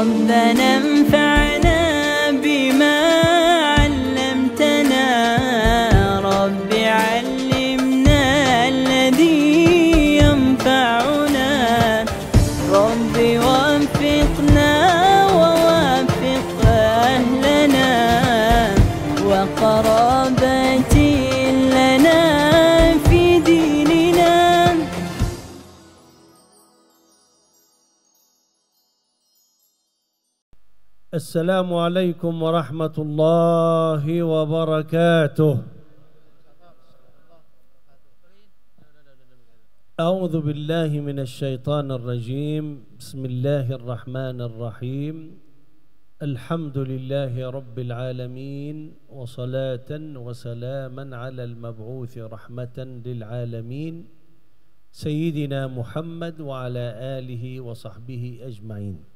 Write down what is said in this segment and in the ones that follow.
ربنا انفعنا السلام عليكم ورحمة الله وبركاته أعوذ بالله من الشيطان الرجيم بسم الله الرحمن الرحيم الحمد لله رب العالمين وصلاة وسلاما على المبعوث رحمة للعالمين سيدنا محمد وعلى آله وصحبه أجمعين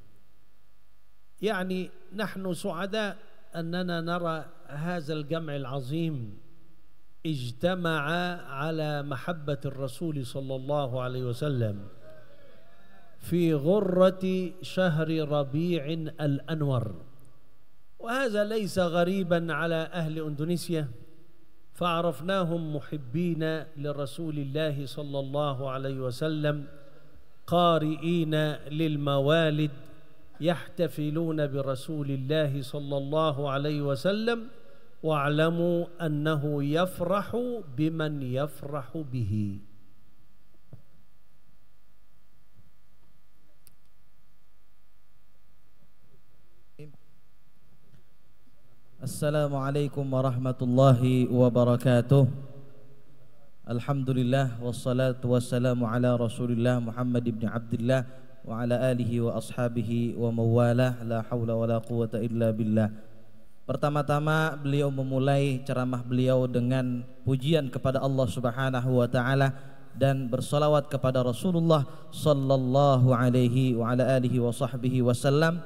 يعني نحن سعداء اننا نرى هذا الجمع العظيم اجتمع على محبه الرسول صلى الله عليه وسلم في غره شهر ربيع الانور وهذا ليس غريبا على اهل اندونيسيا فعرفناهم محبين لرسول الله صلى الله عليه وسلم قارئين للموالد يحتفلون برسول الله صلى الله عليه وسلم واعلموا انه يفرح بمن يفرح به السلام عليكم ورحمه الله وبركاته الحمد لله والصلاه والسلام على رسول الله محمد بن عبد الله wa ala alihi wa ashabihi wa mawalah la haula wa la quwata illa billah Pertama-tama beliau memulai ceramah beliau dengan pujian kepada Allah subhanahu wa ta'ala Dan bersolawat kepada Rasulullah sallallahu alaihi wa ala alihi wa sahbihi wa sallam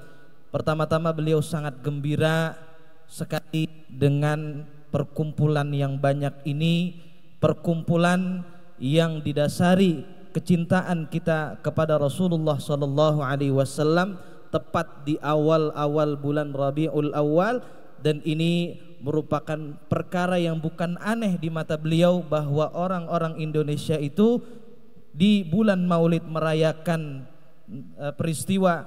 Pertama-tama beliau sangat gembira sekali dengan perkumpulan yang banyak ini Perkumpulan yang didasari kecintaan kita kepada Rasulullah sallallahu alaihi wasallam tepat di awal-awal bulan Rabiul Awal dan ini merupakan perkara yang bukan aneh di mata beliau bahwa orang-orang Indonesia itu di bulan Maulid merayakan eh, peristiwa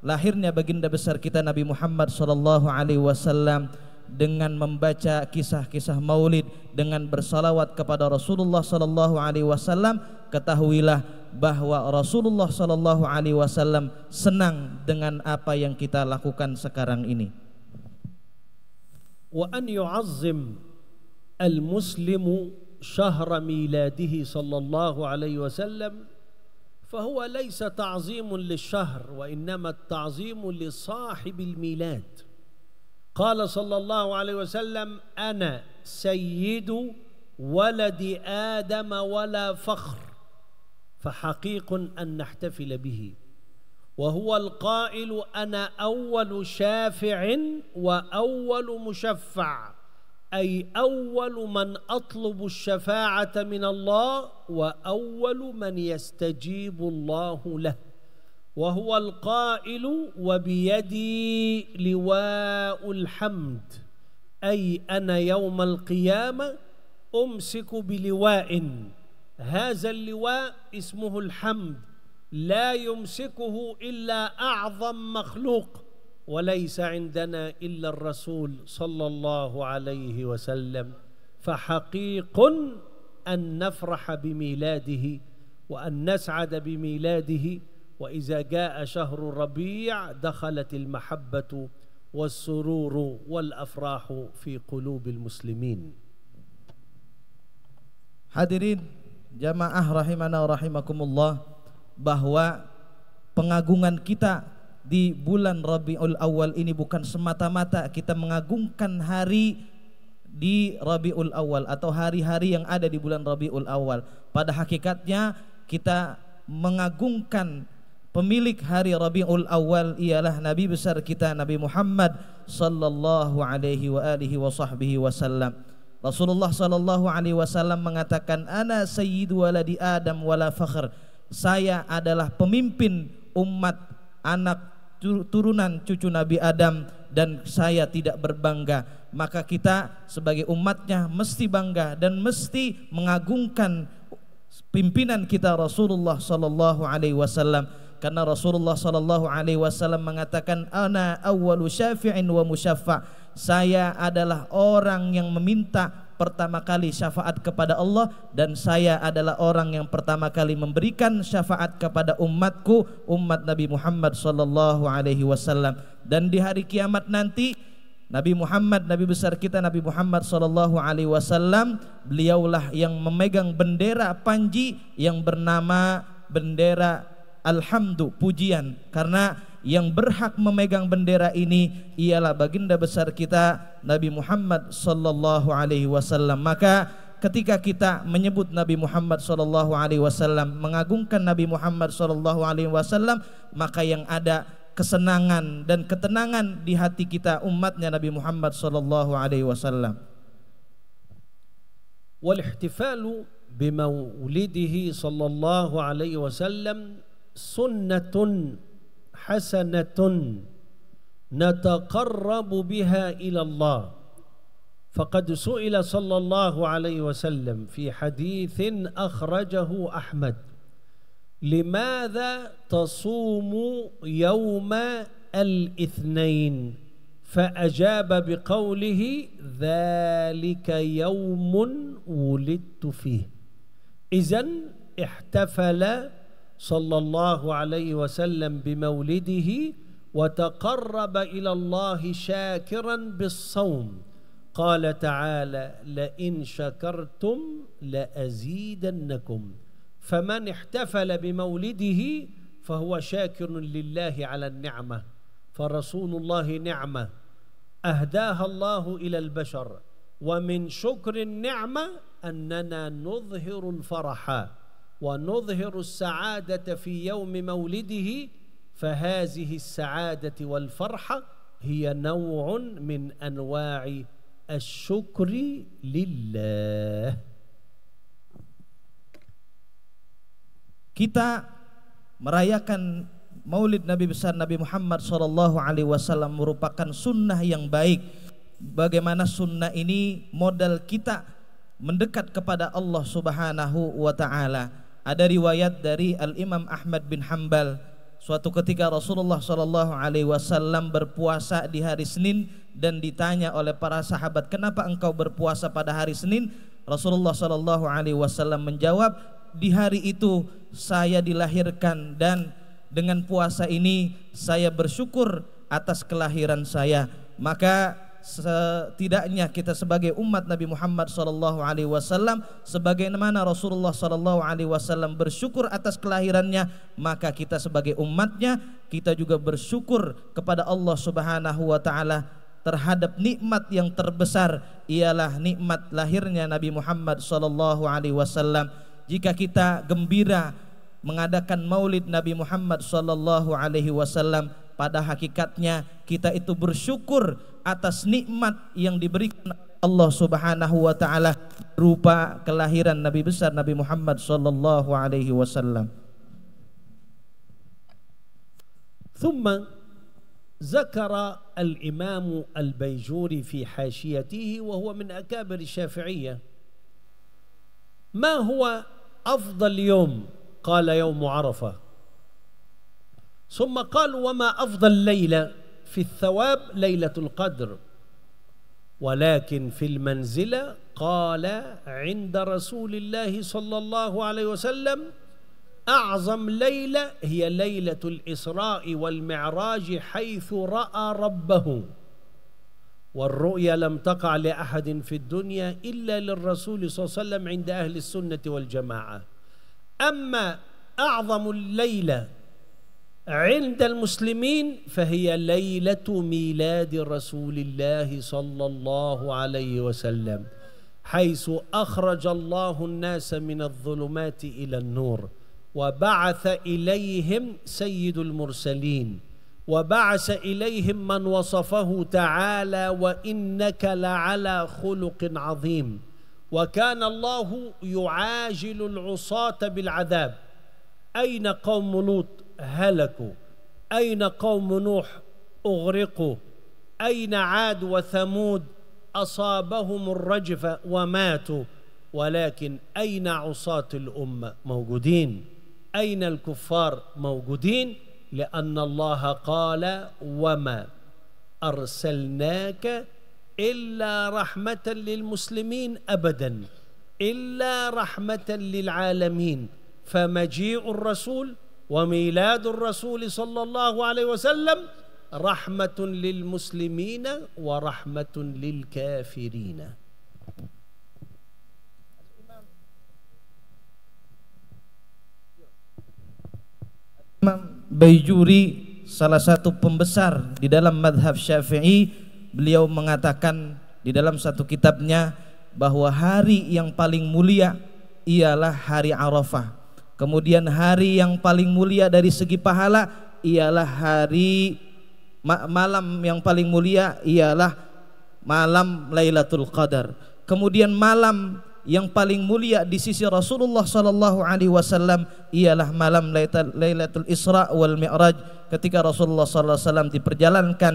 lahirnya baginda besar kita Nabi Muhammad sallallahu alaihi wasallam dengan membaca kisah-kisah Maulid dengan bersalawat kepada Rasulullah sallallahu alaihi wasallam ketahuilah bahwa Rasulullah Shallallahu Alaihi Wasallam senang dengan apa yang kita lakukan sekarang ini. Wa وأن يعظم المسلم شهر ميلاده صلى الله عليه وسلم فهو ليس تعظيم للشهر وإنما التعظيم لصاحب الميلاد قال صلى الله عليه وسلم أنا سيد ولد آدم ولا فخر فحقيق أن نحتفل به وهو القائل أنا أول شافع وأول مشفع أي أول من أطلب الشفاعة من الله وأول من يستجيب الله له وهو القائل وبيدي لواء الحمد أي أنا يوم القيامة أمسك بلواء هذا اللواء اسمه الحمد لا يمسكه إلا أعظم مخلوق وليس عندنا إلا الرسول صلى الله عليه وسلم فحقيق أن نفرح بميلاده وأن نسعد بميلاده وإذا جاء شهر ربيع دخلت المحبة والسرور والأفراح في قلوب المسلمين حاضرين jamaah rahimana rahimakumullah bahwa pengagungan kita di bulan Rabiul Awal ini bukan semata-mata kita mengagungkan hari di Rabiul Awal atau hari-hari yang ada di bulan Rabiul Awal. Pada hakikatnya kita mengagungkan pemilik hari Rabiul Awal ialah nabi besar kita Nabi Muhammad sallallahu alaihi wa alihi wa sahbihi wasallam. Rasulullah sallallahu alaihi wasallam mengatakan ana sayyidu waladi Adam wala fakhr. Saya adalah pemimpin umat anak turunan cucu Nabi Adam dan saya tidak berbangga. Maka kita sebagai umatnya mesti bangga dan mesti mengagungkan pimpinan kita Rasulullah sallallahu alaihi wasallam karena Rasulullah sallallahu alaihi wasallam mengatakan ana awwalu syafi'in wa musyaffa' saya adalah orang yang meminta pertama kali syafaat kepada Allah dan saya adalah orang yang pertama kali memberikan syafaat kepada umatku umat Nabi Muhammad sallallahu alaihi wasallam dan di hari kiamat nanti Nabi Muhammad nabi besar kita Nabi Muhammad sallallahu alaihi wasallam beliaulah yang memegang bendera panji yang bernama bendera alhamdu pujian karena yang berhak memegang bendera ini ialah baginda besar kita Nabi Muhammad sallallahu alaihi wasallam maka ketika kita menyebut Nabi Muhammad sallallahu alaihi wasallam mengagungkan Nabi Muhammad sallallahu alaihi wasallam maka yang ada kesenangan dan ketenangan di hati kita umatnya Nabi Muhammad sallallahu alaihi wasallam والاحتفال بمولده صلى الله عليه وسلم سنه حسنة نتقرب بها إلى الله فقد سئل صلى الله عليه وسلم في حديث أخرجه أحمد لماذا تصوم يوم الاثنين فأجاب بقوله ذلك يوم ولدت فيه إذن احتفل صلى الله عليه وسلم بمولده وتقرب إلى الله شاكرا بالصوم قال تعالى لئن شكرتم لأزيدنكم فمن احتفل بمولده فهو شاكر لله على النعمة فرسول الله نعمة أهداها الله إلى البشر ومن شكر النعمة أننا نظهر الفرح ونظهر السعادة في يوم مولده فهذه السعادة والفرحة هي نوع من أنواع الشكر لله kita merayakan maulid Nabi besar Nabi Muhammad sallallahu alaihi wasallam merupakan sunnah yang baik bagaimana sunnah ini modal kita mendekat kepada Allah Subhanahu wa taala ada riwayat dari Al Imam Ahmad bin Hambal suatu ketika Rasulullah sallallahu alaihi wasallam berpuasa di hari Senin dan ditanya oleh para sahabat kenapa engkau berpuasa pada hari Senin Rasulullah sallallahu alaihi wasallam menjawab di hari itu saya dilahirkan dan dengan puasa ini saya bersyukur atas kelahiran saya maka setidaknya kita sebagai umat Nabi Muhammad sallallahu alaihi wasallam sebagaimana Rasulullah sallallahu alaihi wasallam bersyukur atas kelahirannya maka kita sebagai umatnya kita juga bersyukur kepada Allah Subhanahu wa taala terhadap nikmat yang terbesar ialah nikmat lahirnya Nabi Muhammad sallallahu alaihi wasallam jika kita gembira mengadakan maulid Nabi Muhammad sallallahu alaihi wasallam pada hakikatnya kita itu bersyukur atas nikmat yang diberikan Allah Subhanahu wa taala rupa kelahiran nabi besar Nabi Muhammad sallallahu alaihi wasallam. Thumma zakara al-Imam al-Bayjuri fi hashiyatihi wa huwa min akabir Syafi'iyyah. Ma huwa afdal yawm? Qala yawm 'Arafah. ثم قال وما أفضل ليلة في الثواب ليلة القدر ولكن في المنزلة قال عند رسول الله صلى الله عليه وسلم أعظم ليلة هي ليلة الإسراء والمعراج حيث رأى ربه والرؤيا لم تقع لأحد في الدنيا إلا للرسول صلى الله عليه وسلم عند أهل السنة والجماعة أما أعظم الليلة عند المسلمين فهي ليلة ميلاد رسول الله صلى الله عليه وسلم حيث أخرج الله الناس من الظلمات إلى النور وبعث إليهم سيد المرسلين وبعث إليهم من وصفه تعالى وإنك لعلى خلق عظيم وكان الله يعاجل العصاة بالعذاب أين قوم لوط هلكوا أين قوم نوح أغرقوا أين عاد وثمود أصابهم الرجفة وماتوا ولكن أين عصاة الأمة موجودين أين الكفار موجودين لأن الله قال وما أرسلناك إلا رحمة للمسلمين أبدا إلا رحمة للعالمين فمجيء الرسول وميلاد الرسول صلى الله عليه وسلم رحمة للمسلمين ورحمة للكافرين Imam Bayjuri salah satu pembesar di dalam madhab syafi'i beliau mengatakan di dalam satu kitabnya bahawa hari yang paling mulia ialah hari Arafah Kemudian hari yang paling mulia dari segi pahala ialah hari malam yang paling mulia ialah malam Lailatul Qadar. Kemudian malam yang paling mulia di sisi Rasulullah sallallahu alaihi wasallam ialah malam Lailatul Isra wal Mi'raj ketika Rasulullah sallallahu alaihi wasallam diperjalankan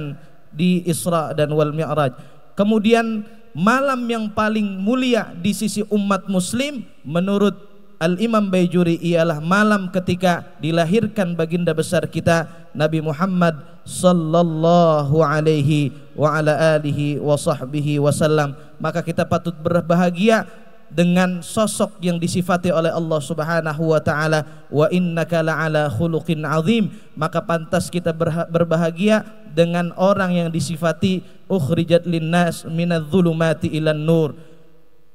di Isra dan wal Mi'raj. Kemudian malam yang paling mulia di sisi umat muslim menurut Al-Imam Bayjuri ialah malam ketika dilahirkan baginda besar kita Nabi Muhammad sallallahu alaihi wa ala alihi wa sahbihi wasallam maka kita patut berbahagia dengan sosok yang disifati oleh Allah Subhanahu wa taala wa innaka la'ala khuluqin azim maka pantas kita berbahagia dengan orang yang disifati ukhrijat linnas minadh ilan nur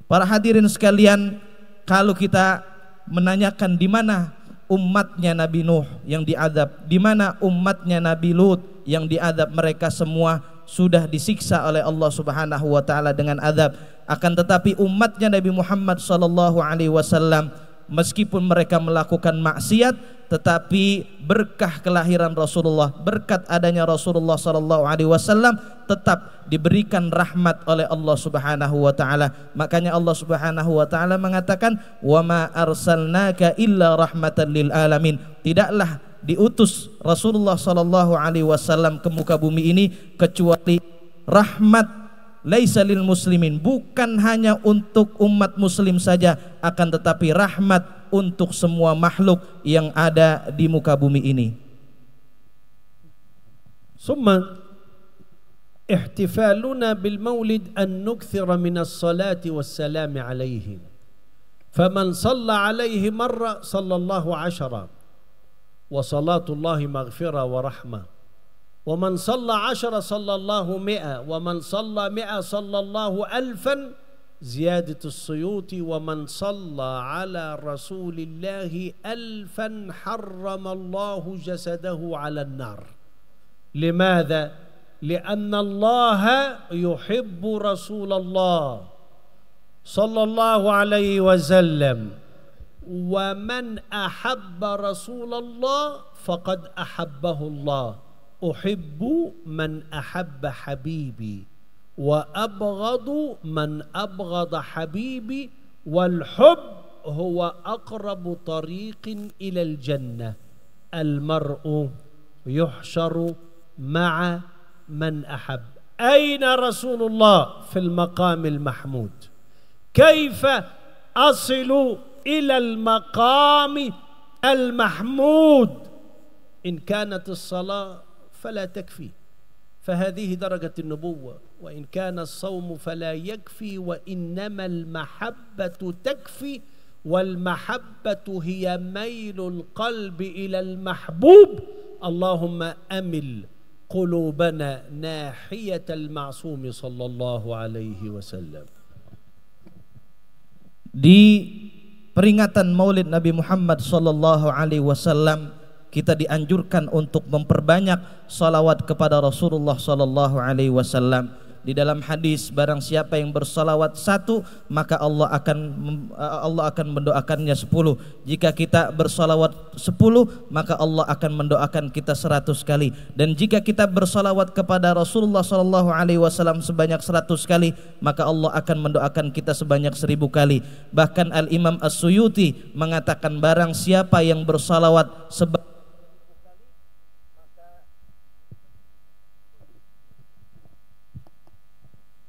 para hadirin sekalian kalau kita menanyakan di mana umatnya Nabi Nuh yang diadab, di mana umatnya Nabi Lut yang diadab mereka semua sudah disiksa oleh Allah Subhanahu wa taala dengan adab. akan tetapi umatnya Nabi Muhammad sallallahu alaihi wasallam meskipun mereka melakukan maksiat tetapi berkah kelahiran Rasulullah berkat adanya Rasulullah sallallahu alaihi wasallam tetap diberikan rahmat oleh Allah Subhanahu wa taala makanya Allah Subhanahu wa taala mengatakan wama arsalnaka illa rahmatan lil alamin tidaklah diutus Rasulullah sallallahu alaihi wasallam ke muka bumi ini kecuali rahmat laisa lil muslimin bukan hanya untuk umat muslim saja akan tetapi rahmat untuk semua makhluk yang ada di muka bumi ini summa ihtifaluna bil maulid an nukthira min as salati was salam alayhi faman salla alaihi marra sallallahu ashara wa salatu allahi maghfira wa rahmah ومن صلى عشرة صلى الله مئة ومن صلى مئة صلى الله ألفا زيادة السيوطي ومن صلى على رسول الله ألفا حرم الله جسده على النار لماذا؟ لأن الله يحب رسول الله صلى الله عليه وسلم ومن أحب رسول الله فقد أحبه الله احب من احب حبيبي وابغض من ابغض حبيبي والحب هو اقرب طريق الى الجنه المرء يحشر مع من احب اين رسول الله في المقام المحمود كيف اصل الى المقام المحمود ان كانت الصلاه فلا تكفي فهذه درجة النبوة وإن كان الصوم فلا يكفي وإنما المحبة تكفي والمحبة هي ميل القلب إلى المحبوب اللهم أمل قلوبنا ناحية المعصوم صلى الله عليه وسلم Di peringatan Maulid Nabi Muhammad sallallahu alaihi wasallam kita dianjurkan untuk memperbanyak salawat kepada Rasulullah sallallahu alaihi wasallam di dalam hadis barang siapa yang bersalawat satu maka Allah akan eh, Allah akan mendoakannya sepuluh jika kita bersalawat sepuluh maka Allah akan mendoakan kita seratus kali dan jika kita bersalawat kepada Rasulullah Shallallahu Alaihi Wasallam sebanyak seratus kali maka Allah akan mendoakan kita sebanyak seribu kali bahkan Al Imam As Suyuti mengatakan barang siapa yang bersalawat sebanyak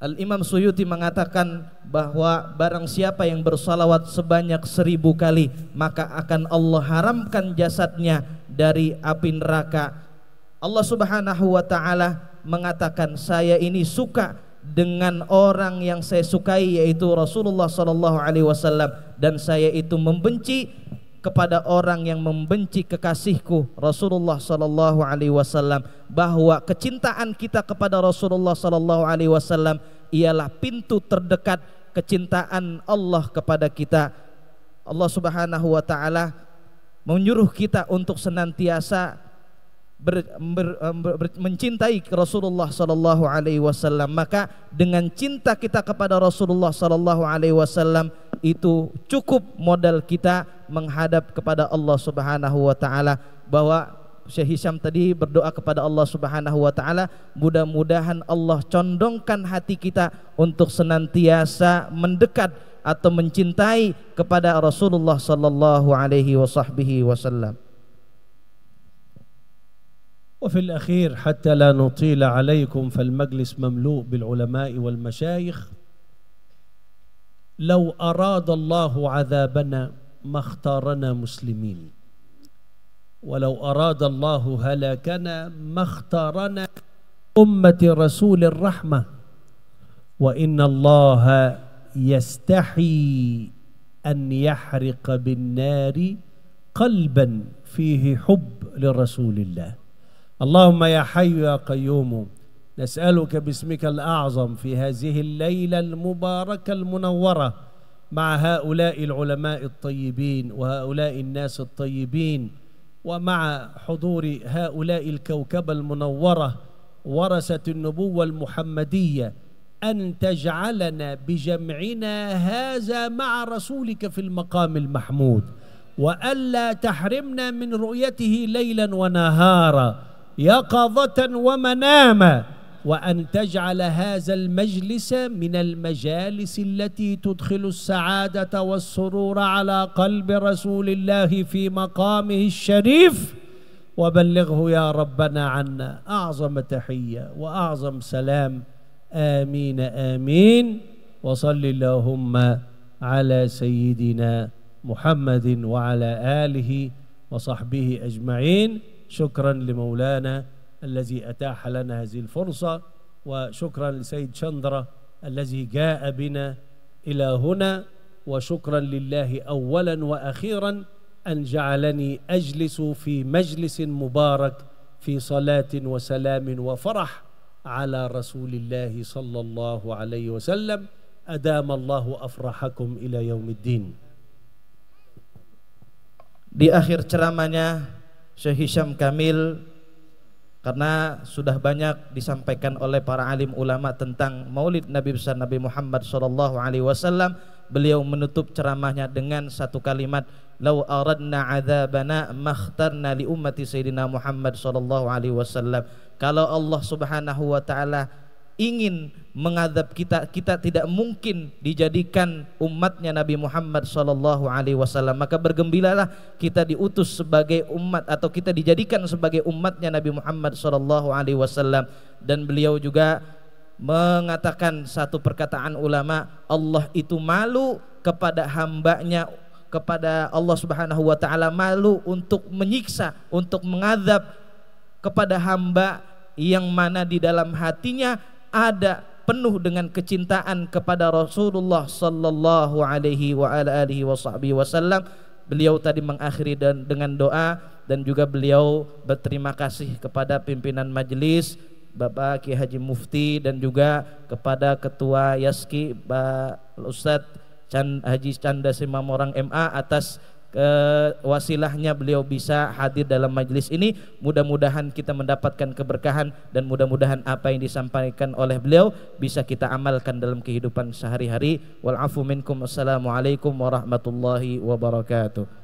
Al-Imam Suyuti mengatakan bahwa barang siapa yang bersalawat sebanyak seribu kali maka akan Allah haramkan jasadnya dari api neraka Allah subhanahu wa ta'ala mengatakan saya ini suka dengan orang yang saya sukai yaitu Rasulullah sallallahu alaihi wasallam dan saya itu membenci kepada orang yang membenci kekasihku Rasulullah sallallahu alaihi wasallam bahwa kecintaan kita kepada Rasulullah sallallahu alaihi wasallam ialah pintu terdekat kecintaan Allah kepada kita Allah Subhanahu wa taala menyuruh kita untuk senantiasa ber, ber, ber, ber, mencintai Rasulullah sallallahu alaihi wasallam maka dengan cinta kita kepada Rasulullah sallallahu alaihi wasallam itu cukup modal kita menghadap kepada Allah Subhanahu wa taala bahwa Syekh Hisham tadi berdoa kepada Allah Subhanahu wa taala mudah-mudahan Allah condongkan hati kita untuk senantiasa mendekat atau mencintai kepada Rasulullah sallallahu alaihi wasahbihi wasallam. وفي الأخير حتى لا نطيل عليكم فالمجلس مملوء بالعلماء والمشايخ لو أراد الله عذابنا ما اختارنا مسلمين ولو أراد الله هلاكنا ما اختارنا أمة رسول الرحمة وإن الله يستحي أن يحرق بالنار قلبا فيه حب لرسول الله اللهم يا حي يا قيوم نسألك باسمك الأعظم في هذه الليلة المباركة المنورة مع هؤلاء العلماء الطيبين وهؤلاء الناس الطيبين ومع حضور هؤلاء الكوكبة المنورة ورثة النبوة المحمدية أن تجعلنا بجمعنا هذا مع رسولك في المقام المحمود وألا تحرمنا من رؤيته ليلا ونهارا يقظة ومناما وأن تجعل هذا المجلس من المجالس التي تدخل السعادة والسرور على قلب رسول الله في مقامه الشريف وبلغه يا ربنا عنا أعظم تحية وأعظم سلام آمين آمين وصل اللهم على سيدنا محمد وعلى آله وصحبه أجمعين شكرا لمولانا الذي أتاح لنا هذه الفرصة وشكرا لسيد شندرة الذي جاء بنا إلى هنا وشكرا لله أولا وأخيرا أن جعلني أجلس في مجلس مبارك في صلاة وسلام وفرح على رسول الله صلى الله عليه وسلم أدام الله أفرحكم إلى يوم الدين Di akhir ceramahnya Syekh Hisham Kamil karena sudah banyak disampaikan oleh para alim ulama tentang Maulid Nabi besar Nabi Muhammad sallallahu alaihi wasallam beliau menutup ceramahnya dengan satu kalimat lau aradna adzabana makhtarna li ummati sayyidina Muhammad sallallahu alaihi wasallam kalau Allah Subhanahu wa taala ingin mengadab kita kita tidak mungkin dijadikan umatnya Nabi Muhammad sallallahu alaihi wasallam maka bergembiralah kita diutus sebagai umat atau kita dijadikan sebagai umatnya Nabi Muhammad sallallahu alaihi wasallam dan beliau juga mengatakan satu perkataan ulama Allah itu malu kepada hambanya kepada Allah subhanahu wa ta'ala malu untuk menyiksa untuk mengadab kepada hamba yang mana di dalam hatinya ada penuh dengan kecintaan kepada Rasulullah sallallahu alaihi wa ala alihi wa wasallam beliau tadi mengakhiri dengan doa dan juga beliau berterima kasih kepada pimpinan majelis Bapak Ki Haji Mufti dan juga kepada Ketua Yaski Pak Ustaz Haji Chanda Simamorang MA atas uh, wasilahnya beliau bisa hadir dalam majlis ini mudah-mudahan kita mendapatkan keberkahan dan mudah-mudahan apa yang disampaikan oleh beliau bisa kita amalkan dalam kehidupan sehari-hari wal afu minkum assalamualaikum warahmatullahi wabarakatuh